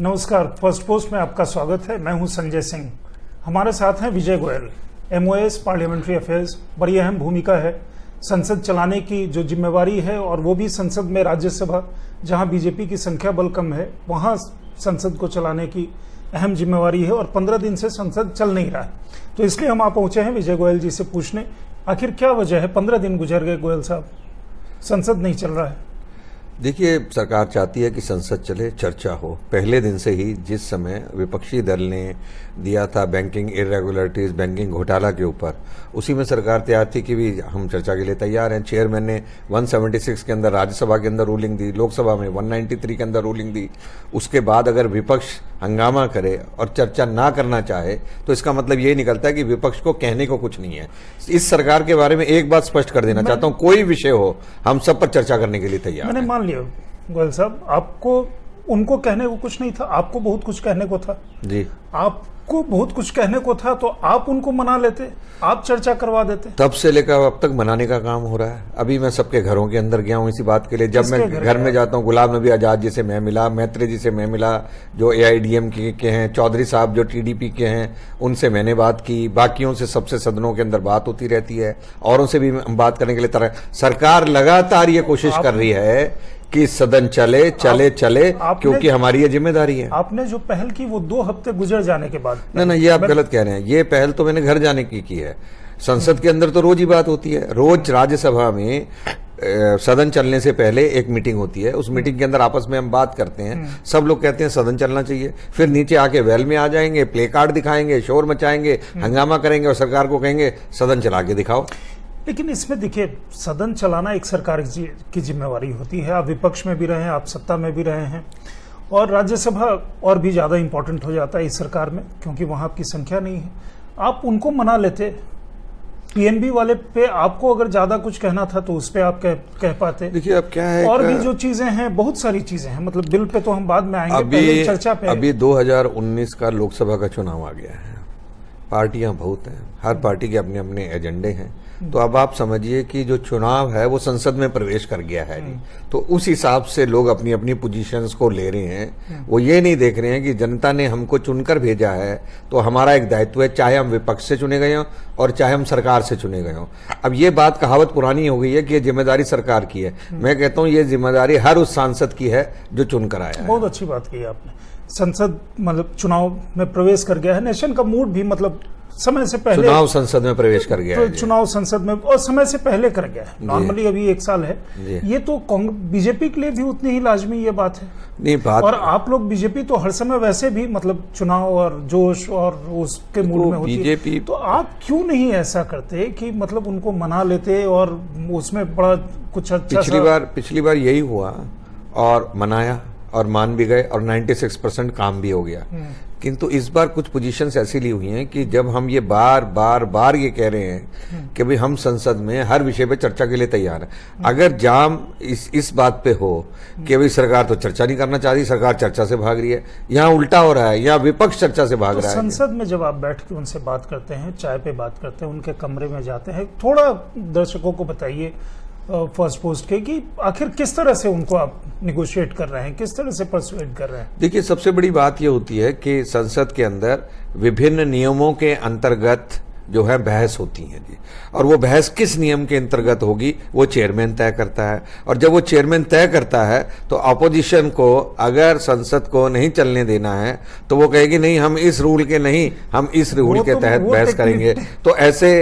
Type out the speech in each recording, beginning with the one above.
नमस्कार first post में आपका स्वागत है मैं हूं संजय सिंह हमारे साथ हैं Vijay Goel MOS parliamentary affairs बड़ी अहम भूमिका है संसद चलाने की जो जिम्मेवारी है और वो भी संसद में राज्यसभा जहां बीजेपी की संख्या बल कम है वहां संसद को चलाने की अहम जिम्मेवारी है और पंद्रह दिन से संसद चल नहीं रहा है तो इसलिए हम आप पहुंचे हैं विजय गोयल जी से पूछने आखिर क्या वजह है पंद्रह दिन गुजर गए गोयल साहब संसद नहीं चल रहा है देखिए सरकार चाहती है कि संसद चले चर्चा हो पहले दिन से ही जिस समय विपक्षी दल ने दिया था बैंकिंग इरेगुलरिटीज बैंकिंग घोटाला के ऊपर उसी में सरकार तैयार थी कि भी हम चर्चा के लिए तैयार हैं चेयरमैन ने 176 के अंदर राज्यसभा के अंदर रूलिंग दी लोकसभा में 193 के अंदर रूलिंग दी उसके बाद अगर विपक्ष हंगामा करे और चर्चा ना करना चाहे तो इसका मतलब ये निकलता है कि विपक्ष को कहने को कुछ नहीं है इस सरकार के बारे में एक बात स्पष्ट कर देना चाहता हूँ कोई विषय हो हम सब पर चर्चा करने के लिए तैयार मैंने मान लिया गोयल साहब आपको उनको कहने को कुछ नहीं था आपको बहुत कुछ कहने को था जी आपको बहुत कुछ कहने को था तो आप उनको मना लेते आप चर्चा करवा देते तब से लेकर अब तक मनाने का काम हो रहा है अभी मैं सबके घरों के अंदर गया हूँ इसी बात के लिए जब मैं घर, घर में जाता हूँ गुलाम नबी आजाद जी से मैं मिला मैत्रे जी से मैं मिला जो एआईडीएम के, के हैं चौधरी साहब जो टी के हैं उनसे मैंने बात की बाकियों से सबसे सदनों के अंदर बात होती रहती है औरों से भी हम बात करने के लिए तरह सरकार लगातार ये कोशिश कर रही है कि सदन चले चले आप, चले क्योंकि हमारी ये जिम्मेदारी है आपने जो पहल की वो दो हफ्ते गुजर जाने के बाद ना ना ये आप गलत कह रहे हैं ये पहल तो मैंने घर जाने की की है संसद के अंदर तो रोज ही बात होती है रोज राज्यसभा में सदन चलने से पहले एक मीटिंग होती है उस मीटिंग के अंदर आपस में हम बात करते हैं हम्म। सब लोग कहते हैं सदन चलना चाहिए फिर नीचे आके वेल में आ जाएंगे प्ले कार्ड दिखाएंगे शोर मचाएंगे हम्म। हंगामा करेंगे और सरकार को कहेंगे सदन चला के दिखाओ लेकिन इसमें देखिए सदन चलाना एक सरकार की जिम्मेवारी होती है आप विपक्ष में भी रहे हैं आप सत्ता में भी रहे हैं और राज्यसभा और भी ज़्यादा इम्पोर्टेंट हो जाता है इस सरकार में क्योंकि वहां आपकी संख्या नहीं है आप उनको मना लेते पीएनबी वाले पे आपको अगर ज्यादा कुछ कहना था तो उस पर आप कह, कह पाते देखिए अब क्या है और भी जो चीजें हैं बहुत सारी चीजें हैं मतलब बिल पे तो हम बाद में आएंगे अभी, पहले चर्चा पे अभी 2019 का लोकसभा का चुनाव आ गया है पार्टियां बहुत हैं हर पार्टी के अपने अपने एजेंडे हैं तो अब आप समझिए कि जो चुनाव है वो संसद में प्रवेश कर गया है जी तो उस हिसाब से लोग अपनी अपनी पोजीशंस को ले रहे हैं वो ये नहीं देख रहे हैं कि जनता ने हमको चुनकर भेजा है तो हमारा एक दायित्व है चाहे हम विपक्ष से चुने गए हों और चाहे हम सरकार से चुने गए हों अब ये बात कहावत पुरानी हो गई है कि ये जिम्मेदारी सरकार की है मैं कहता हूँ ये जिम्मेदारी हर उस सांसद की है जो चुनकर आया बहुत अच्छी बात की आपने संसद मतलब चुनाव में प्रवेश कर गया है नेशन का मूड भी मतलब समय से पहले चुनाव संसद में प्रवेश कर गया तो चुनाव संसद में और समय से पहले कर गया है नॉर्मली अभी एक साल है ये तो बीजेपी के लिए भी उतनी ही लाजमी ये बात है नहीं बात और आप लोग बीजेपी तो हर समय वैसे भी मतलब चुनाव और जोश और उसके मूड में होती बीजेपी तो आप क्यों नहीं ऐसा करते कि मतलब उनको मना लेते और उसमें बड़ा कुछ अच्छा पिछली बार पिछली बार यही हुआ और मनाया और मान भी गए और 96 परसेंट काम भी हो गया हम्म। किंतु इस बार कुछ पोजीशंस ऐसी ली हुई हैं कि जब हम ये बार बार बार ये कह रहे हैं हम्म। कि भाई हम संसद में हर विषय पे चर्चा के लिए तैयार हैं हम्म। अगर जाम इस इस बात पे हो कि भाई सरकार तो चर्चा नहीं करना चाह रही सरकार चर्चा से भाग रही है यहाँ उल्टा हो रहा है यहाँ विपक्ष चर्चा से भाग तो रहा है संसद में जब आप बैठ के उनसे बात करते हैं चाय पे बात करते हैं उनके कमरे में जाते हैं थोड़ा दर्शकों को बताइए फर्स्ट पोस्ट के कि आखिर किस तरह से उनको आप निगोशिएट कर रहे हैं किस तरह से परसुएट कर रहे हैं देखिए सबसे बड़ी बात यह होती है कि संसद के अंदर विभिन्न नियमों के अंतर्गत जो है बहस होती है जी और वो बहस किस नियम के अंतर्गत होगी वो चेयरमैन तय करता है और जब वो चेयरमैन तय करता है तो अपोजिशन को अगर संसद को नहीं चलने देना है तो वो कहेगी नहीं हम इस रूल के नहीं हम इस रूल के तो तहत बहस करेंगे तो ऐसे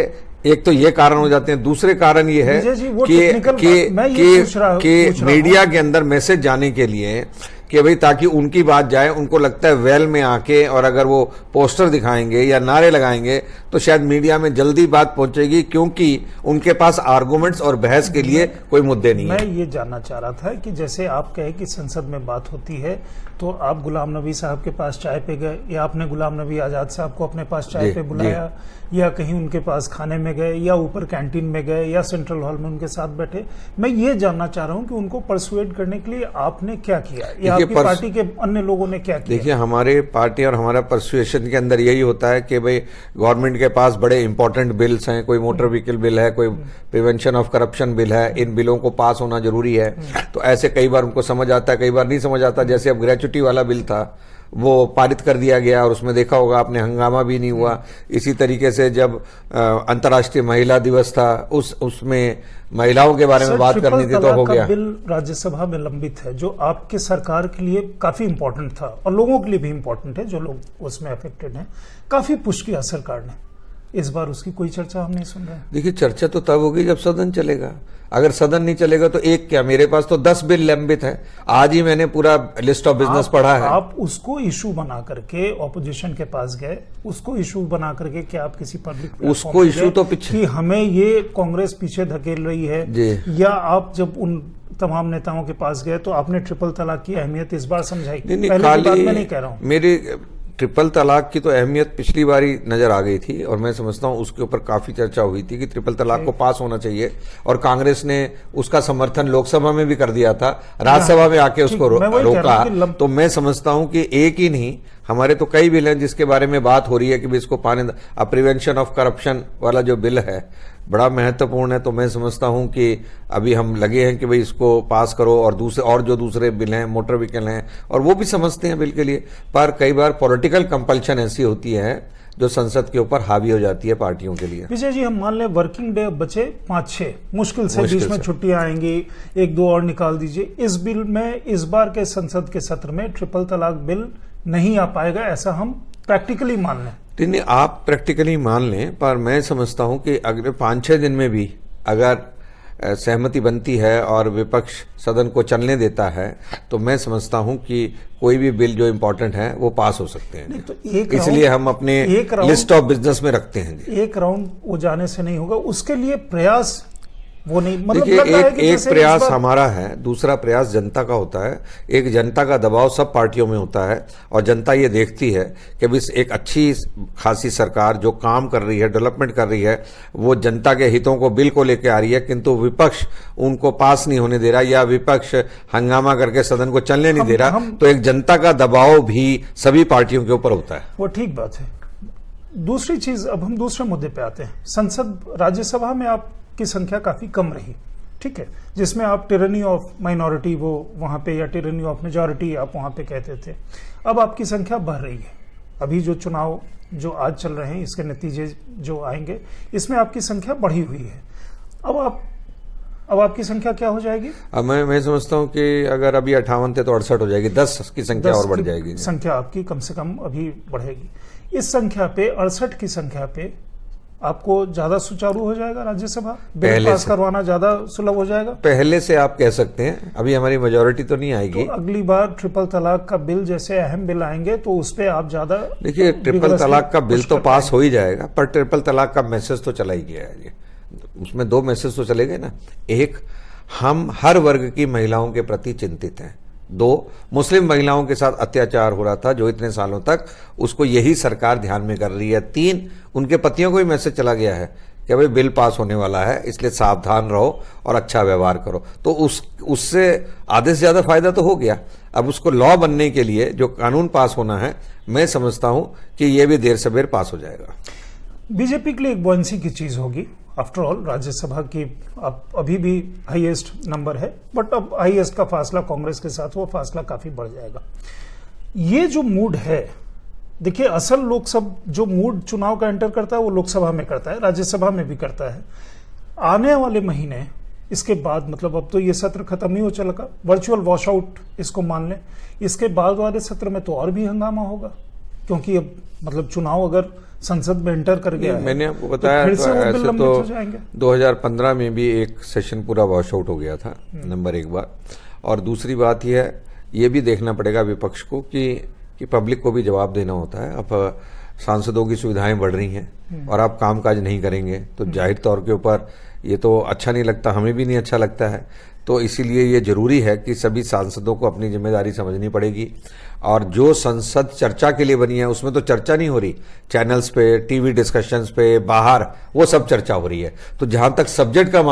एक तो ये कारण हो जाते हैं दूसरे कारण ये है कि कि कि मीडिया के अंदर मैसेज जाने के लिए कि भाई ताकि उनकी बात जाए उनको लगता है वेल में आके और अगर वो पोस्टर दिखाएंगे या नारे लगाएंगे तो शायद मीडिया में जल्दी बात पहुंचेगी क्योंकि उनके पास आर्गूमेंट्स और बहस के लिए कोई मुद्दे नहीं मैं है मैं ये जानना चाह रहा था कि जैसे आप कहे कि संसद में बात होती है तो आप गुलाम नबी साहब के पास चाय पे गए या आपने गुलाम नबी आज़ाद साहब को अपने पास चाय पे बुलाया या कहीं उनके पास खाने में गए या ऊपर कैंटीन में गए या सेंट्रल हॉल में उनके साथ बैठे मैं ये जानना चाह रहा हूँ कि उनको परसुएट करने के लिए आपने क्या किया या आपकी परस... पार्टी के अन्य लोगों ने क्या किया देखिए हमारे पार्टी और हमारा परसुएशन के अंदर यही होता है कि भाई गवर्नमेंट के पास बड़े इंपॉर्टेंट बिल्स हैं कोई मोटर व्हीकल बिल है कोई प्रिवेंशन ऑफ करप्शन बिल है इन बिलों को पास होना जरूरी है हम्म। तो ऐसे कई बार उनको समझ आता है कई बार नहीं समझ आता जैसे अब ग्रेचुएट ग्रेचुटी वाला बिल था वो पारित कर दिया गया और उसमें देखा होगा आपने हंगामा भी नहीं हुआ इसी तरीके से जब अंतर्राष्ट्रीय महिला दिवस था उस उसमें महिलाओं के बारे में बात करनी थी तो हो गया बिल राज्यसभा में लंबित है जो आपके सरकार के लिए काफी इंपॉर्टेंट था और लोगों के लिए भी इम्पोर्टेंट है जो लोग उसमें अफेक्टेड है काफी पुष्ट किया सरकार ने इस बार उसकी कोई चर्चा हम नहीं सुन रहे देखिए चर्चा तो तब होगी जब सदन चलेगा अगर सदन नहीं चलेगा तो एक क्या मेरे पास तो दस बिल लंबित है आज ही मैंने पूरा लिस्ट ऑफ बिजनेस पढ़ा है आप उसको इशू बना करके ऑपोजिशन के पास गए उसको इशू बना करके क्या आप किसी पब्लिक उसको इशू तो पीछे हमें ये कांग्रेस पीछे धकेल रही है या आप जब उन तमाम नेताओं के पास गए तो आपने ट्रिपल तलाक की अहमियत इस बार समझाई नहीं, नहीं, पहले मैं नहीं कह रहा हूँ मेरी ट्रिपल तलाक की तो अहमियत पिछली बारी नजर आ गई थी और मैं समझता हूं उसके ऊपर काफी चर्चा हुई थी कि ट्रिपल तलाक को पास होना चाहिए और कांग्रेस ने उसका समर्थन लोकसभा में भी कर दिया था राज्यसभा में आके उसको रो, रोका तो मैं समझता हूं कि एक ही नहीं हमारे तो कई बिल हैं जिसके बारे में बात हो रही है कि भी इसको पाने अ प्रिवेंशन ऑफ करप्शन वाला जो बिल है बड़ा महत्वपूर्ण है तो मैं समझता हूं कि अभी हम लगे हैं कि भाई इसको पास करो और दूसरे और जो दूसरे बिल हैं मोटर व्हीकल हैं और वो भी समझते हैं बिल के लिए पर कई बार पॉलिटिकल कंपल्शन ऐसी होती है जो संसद के ऊपर हावी हो जाती है पार्टियों के लिए विजय जी हम मान लें वर्किंग डे बचे पांच छह मुश्किल से बीच में छुट्टियां आएंगी एक दो और निकाल दीजिए इस बिल में इस बार के संसद के सत्र में ट्रिपल तलाक बिल नहीं आ पाएगा ऐसा हम प्रैक्टिकली मान लें नहीं नहीं आप प्रैक्टिकली मान लें पर मैं समझता हूं कि अगले पांच छह दिन में भी अगर सहमति बनती है और विपक्ष सदन को चलने देता है तो मैं समझता हूं कि कोई भी बिल जो इम्पोर्टेंट है वो पास हो सकते हैं तो इसलिए हम अपने लिस्ट ऑफ बिजनेस में रखते हैं एक राउंड वो जाने से नहीं होगा उसके लिए प्रयास वो नहीं मतलब देखिए एक एक प्रयास हमारा है दूसरा प्रयास जनता का होता है एक जनता का दबाव सब पार्टियों में होता है और जनता ये देखती है कि बस एक अच्छी खासी सरकार जो काम कर रही है डेवलपमेंट कर रही है वो जनता के हितों को बिल को लेके आ रही है किंतु विपक्ष उनको पास नहीं होने दे रहा या विपक्ष हंगामा करके सदन को चलने नहीं हम, दे रहा हम, तो एक जनता का दबाव भी सभी पार्टियों के ऊपर होता है वो ठीक बात है दूसरी चीज अब हम दूसरे मुद्दे पे आते हैं संसद राज्यसभा में आप की संख्या काफ़ी कम रही ठीक है जिसमें आप टिरनी ऑफ माइनॉरिटी वो वहाँ पे या टिरनी ऑफ मेजॉरिटी आप वहाँ पे कहते थे अब आपकी संख्या बढ़ रही है अभी जो चुनाव जो आज चल रहे हैं इसके नतीजे जो आएंगे इसमें आपकी संख्या बढ़ी हुई है अब आप अब आपकी संख्या क्या हो जाएगी अब मैं मैं समझता हूँ कि अगर अभी अठावन थे तो अड़सठ हो जाएगी दस की संख्या दस और बढ़ जाएगी संख्या आपकी कम से कम अभी बढ़ेगी इस संख्या पे अड़सठ की संख्या पे आपको ज्यादा सुचारू हो जाएगा राज्यसभा पहले पास करवाना ज्यादा सुलभ हो जाएगा पहले से आप कह सकते हैं अभी हमारी मेजोरिटी तो नहीं आएगी तो अगली बार ट्रिपल तलाक का बिल जैसे अहम बिल आएंगे तो उस पर आप ज्यादा देखिए ट्रिपल तलाक का बिल तो पास हो ही जाएगा पर ट्रिपल तलाक का मैसेज तो चला ही गया है उसमें दो मैसेज तो चले गए ना एक हम हर वर्ग की महिलाओं के प्रति चिंतित हैं दो मुस्लिम महिलाओं के साथ अत्याचार हो रहा था जो इतने सालों तक उसको यही सरकार ध्यान में कर रही है तीन उनके पतियों को भी मैसेज चला गया है कि भाई बिल पास होने वाला है इसलिए सावधान रहो और अच्छा व्यवहार करो तो उस उससे आधे से ज़्यादा फायदा तो हो गया अब उसको लॉ बनने के लिए जो कानून पास होना है मैं समझता हूं कि यह भी देर सवेर पास हो जाएगा बीजेपी के लिए एक बंसी की चीज़ होगी आफ्टर ऑल राज्यसभा की अब अभी भी हाईएस्ट नंबर है बट अब हाईएस्ट का फासला कांग्रेस के साथ वो फासला काफी बढ़ जाएगा ये जो मूड है देखिए असल लोकसभा जो मूड चुनाव का एंटर करता है वो लोकसभा में करता है राज्यसभा में भी करता है आने वाले महीने इसके बाद मतलब अब तो ये सत्र खत्म ही हो चला वर्चुअल वॉश आउट इसको मान लें इसके बाद वाले सत्र में तो और भी हंगामा होगा क्योंकि अब मतलब चुनाव अगर संसद में एंटर कर गया मैंने आपको तो बताया तो, तो हजार पंद्रह में भी एक सेशन पूरा वॉश आउट हो गया था हम्म। नंबर एक बार और दूसरी बात यह है ये भी देखना पड़ेगा विपक्ष को कि कि पब्लिक को भी जवाब देना होता है अब सांसदों की सुविधाएं बढ़ रही हैं हम्म। और आप कामकाज नहीं करेंगे तो हम्म। जाहिर तौर के ऊपर ये तो अच्छा नहीं लगता हमें भी नहीं अच्छा लगता है तो इसीलिए ये जरूरी है कि सभी सांसदों को अपनी जिम्मेदारी समझनी पड़ेगी और जो संसद चर्चा के लिए बनी है उसमें तो चर्चा नहीं हो रही चैनल्स पे टीवी डिस्कशंस पे बाहर वो सब चर्चा हो रही है तो जहां तक सब्जेक्ट का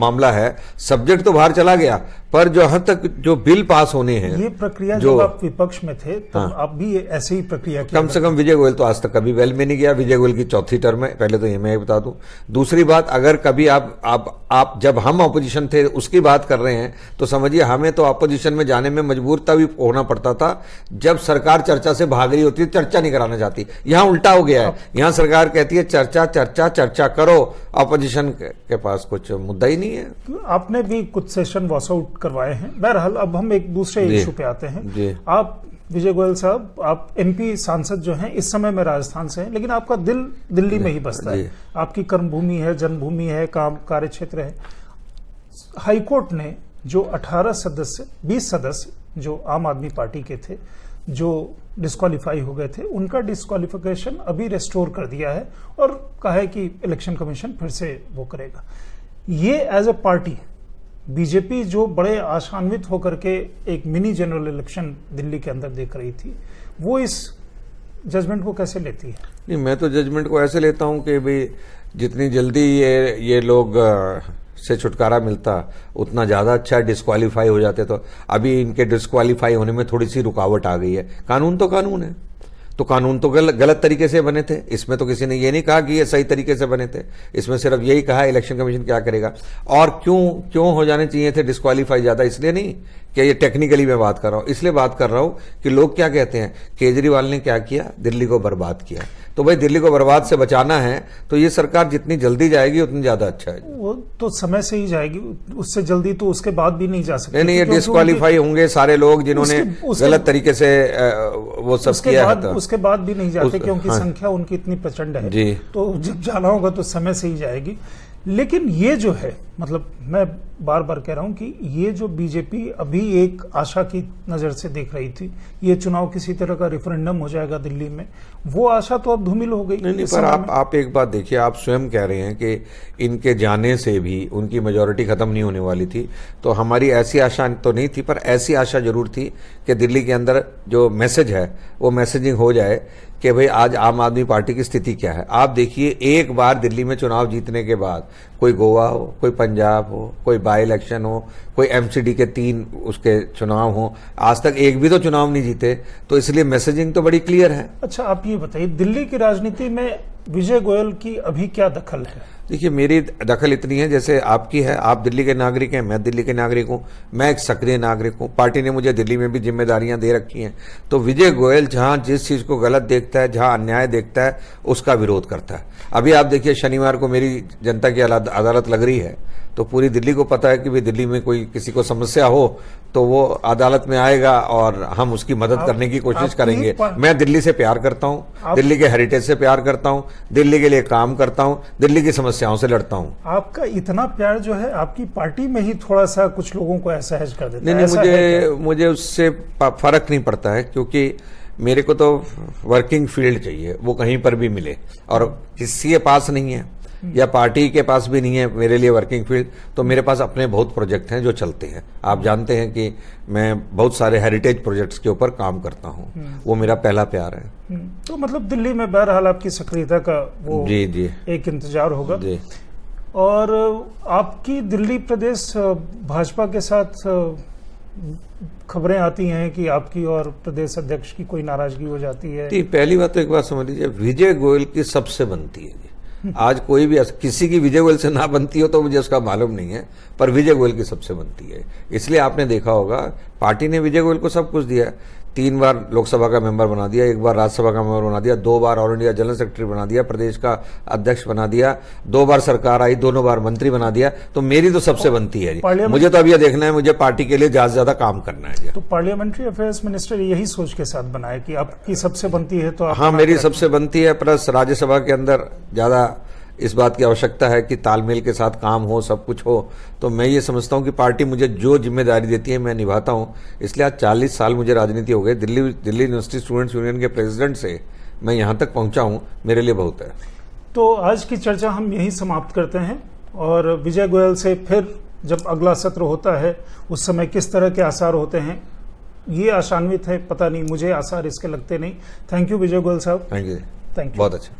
मामला है सब्जेक्ट तो बाहर चला गया पर जहां तक जो बिल पास होने हैं ये प्रक्रिया जो आप विपक्ष में थे तो हाँ, अब भी ऐसे ही प्रक्रिया कम से कम विजय गोयल तो आज तक कभी वेल में नहीं गया विजय गोयल की चौथी टर्म है पहले तो ये मैं बता दूं दूसरी बात अगर कभी आप आप आप जब हम अपोजिशन थे उसकी बात कर रहे हैं तो समझिए हमें तो अपोजिशन में जाने में मजबूरता भी होना पड़ता था जब सरकार चर्चा से भाग रही होती है चर्चा नहीं कराना चाहती यहाँ उल्टा हो गया है यहाँ सरकार कहती है चर्चा चर्चा चर्चा करो अपोजिशन के पास कुछ मुद्दा ही नहीं है आपने भी कुछ सेशन वॉश आउट करवाए हैं बहरहाल अब हम एक दूसरे इशू पे आते हैं आप विजय गोयल साहब आप एमपी सांसद जो हैं इस समय में राजस्थान से हैं लेकिन आपका दिल दिल्ली में ही बसता है आपकी कर्मभूमि है जन्मभूमि है काम कार्य क्षेत्र है हाईकोर्ट ने जो 18 सदस्य 20 सदस्य जो आम आदमी पार्टी के थे जो डिस्कालीफाई हो गए थे उनका डिस्कालीफिकेशन अभी रेस्टोर कर दिया है और कहा है कि इलेक्शन कमीशन फिर से वो करेगा ये एज ए पार्टी बीजेपी जो बड़े आशान्वित होकर के एक मिनी जनरल इलेक्शन दिल्ली के अंदर देख रही थी वो इस जजमेंट को कैसे लेती है नहीं मैं तो जजमेंट को ऐसे लेता हूं कि भाई जितनी जल्दी ये ये लोग से छुटकारा मिलता उतना ज़्यादा अच्छा डिस्कालीफाई हो जाते तो अभी इनके डिस्कालीफाई होने में थोड़ी सी रुकावट आ गई है कानून तो कानून है तो कानून तो गल, गलत तरीके से बने थे इसमें तो किसी ने ये नहीं कहा कि ये सही तरीके से बने थे इसमें सिर्फ यही कहा इलेक्शन कमीशन क्या करेगा और क्यों क्यों हो जाने चाहिए थे डिस्कालीफाई ज़्यादा इसलिए नहीं क्या ये टेक्निकली मैं बात कर रहा हूँ इसलिए बात कर रहा हूं कि लोग क्या कहते हैं केजरीवाल ने क्या किया दिल्ली को बर्बाद किया तो भाई दिल्ली को बर्बाद से बचाना है तो ये सरकार जितनी जल्दी जाएगी उतनी ज्यादा अच्छा है वो तो समय से ही जाएगी उससे जल्दी तो उसके बाद भी नहीं जा सकती नहीं नहीं ये डिस्कालीफाई होंगे सारे लोग जिन्होंने गलत तरीके से वो सब उसके किया बाद, तो। उसके बाद भी नहीं जाते क्योंकि हाँ। संख्या उनकी इतनी प्रचंड है तो जब जाना होगा तो समय से ही जाएगी लेकिन ये जो है मतलब मैं बार बार कह रहा हूं कि ये जो बीजेपी अभी एक आशा की नज़र से देख रही थी ये चुनाव किसी तरह का रेफरेंडम हो जाएगा दिल्ली में वो आशा तो अब धूमिल हो गई नहीं, नहीं पर आप आप एक बात देखिए आप स्वयं कह रहे हैं कि इनके जाने से भी उनकी मेजोरिटी ख़त्म नहीं होने वाली थी तो हमारी ऐसी आशा तो नहीं थी पर ऐसी आशा जरूर थी कि दिल्ली के अंदर जो मैसेज है वो मैसेजिंग हो जाए कि भाई आज आम आदमी पार्टी की स्थिति क्या है आप देखिए एक बार दिल्ली में चुनाव जीतने के बाद कोई गोवा हो कोई पंजाब हो कोई बाई इलेक्शन हो कोई एमसीडी के तीन उसके चुनाव हो आज तक एक भी तो चुनाव नहीं जीते तो इसलिए मैसेजिंग तो बड़ी क्लियर है अच्छा आप ये बताइए दिल्ली की राजनीति में विजय गोयल की अभी क्या दखल है देखिए मेरी दखल इतनी है जैसे आपकी है आप दिल्ली के नागरिक हैं मैं दिल्ली के नागरिक हूं मैं एक सक्रिय नागरिक हूँ पार्टी ने मुझे दिल्ली में भी जिम्मेदारियां दे रखी हैं तो विजय गोयल जहां जिस चीज़ को गलत देखता है जहां अन्याय देखता है उसका विरोध करता है अभी आप देखिए शनिवार को मेरी जनता की अदालत लग रही है तो पूरी दिल्ली को पता है कि भाई दिल्ली में कोई किसी को समस्या हो तो वो अदालत में आएगा और हम उसकी मदद करने की कोशिश करेंगे मैं दिल्ली से प्यार करता हूँ दिल्ली के हेरिटेज से प्यार करता हूँ दिल्ली के लिए काम करता हूँ दिल्ली की समस्याओं से लड़ता हूँ आपका इतना प्यार जो है आपकी पार्टी में ही थोड़ा सा कुछ लोगों को असहज कर देता नहीं नहीं मुझे मुझे उससे फर्क नहीं पड़ता है क्योंकि मेरे को तो वर्किंग फील्ड चाहिए वो कहीं पर भी मिले और किसी के पास नहीं है या पार्टी के पास भी नहीं है मेरे लिए वर्किंग फील्ड तो मेरे पास अपने बहुत प्रोजेक्ट हैं जो चलते हैं आप जानते हैं कि मैं बहुत सारे हेरिटेज प्रोजेक्ट्स के ऊपर काम करता हूँ हम्म। वो मेरा पहला प्यार है हम्म। तो मतलब दिल्ली में बहरहाल आपकी सक्रियता का वो जी जी एक इंतजार होगा जी और आपकी दिल्ली प्रदेश भाजपा के साथ खबरें आती हैं कि आपकी और प्रदेश अध्यक्ष की कोई नाराजगी हो जाती है पहली बात तो एक बात समझ लीजिए विजय गोयल की सबसे बनती है आज कोई भी किसी की विजय गोयल से ना बनती हो तो मुझे उसका मालूम नहीं है पर विजय गोयल की सबसे बनती है इसलिए आपने देखा होगा पार्टी ने विजय गोयल को सब कुछ दिया तीन बार लोकसभा का मेंबर बना दिया एक बार राज्यसभा का मेंबर बना दिया दो बार ऑल इंडिया जनरल सेक्रेटरी बना दिया प्रदेश का अध्यक्ष बना दिया दो बार सरकार आई दोनों बार मंत्री बना दिया तो मेरी तो सबसे बनती है मुझे तो अब यह देखना है मुझे पार्टी के लिए ज्यादा से ज्यादा काम करना है तो पार्लियामेंट्री अफेयर्स मिनिस्टर यही सोच के साथ बनाए कि आपकी सबसे बनती है तो हाँ मेरी सबसे बनती है प्लस राज्यसभा के अंदर ज्यादा इस बात की आवश्यकता है कि तालमेल के साथ काम हो सब कुछ हो तो मैं ये समझता हूँ कि पार्टी मुझे जो जिम्मेदारी देती है मैं निभाता हूँ इसलिए आज चालीस साल मुझे राजनीति हो गई Delhi Delhi university students union के प्रेसिडेंट से मैं यहाँ तक पहुँचा हूँ मेरे लिए बहुत है तो आज की चर्चा हम यहीं समाप्त करते हैं और विजय गोयल से फिर जब अगला सत्र होता है उस समय किस तरह के आसार होते हैं ये आशान्वित है पता नहीं मुझे आसार इसके लगते नहीं थैंक यू विजय गोयल साहब थैंक यू थैंक यू बहुत अच्छा